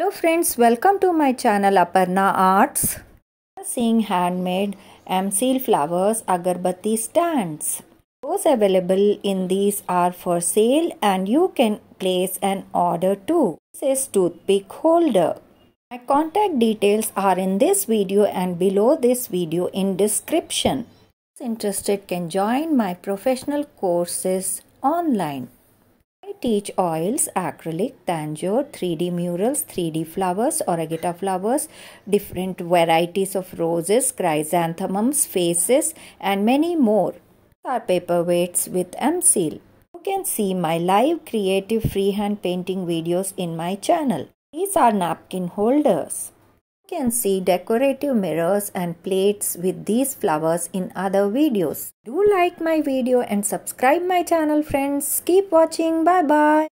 Hello friends, welcome to my channel Aparna Arts. Seeing handmade amsil flowers agarbatti stands. Those available in these are for sale and you can place an order too. This is toothpick holder. My contact details are in this video and below this video in description. Those interested can join my professional courses online. I teach oils, acrylic, tangier, 3D murals, 3D flowers, oragata flowers, different varieties of roses, chrysanthemums, faces and many more. Are paperweights with M-Seal. You can see my live creative freehand painting videos in my channel. These are napkin holders can see decorative mirrors and plates with these flowers in other videos. Do like my video and subscribe my channel friends. Keep watching. Bye bye.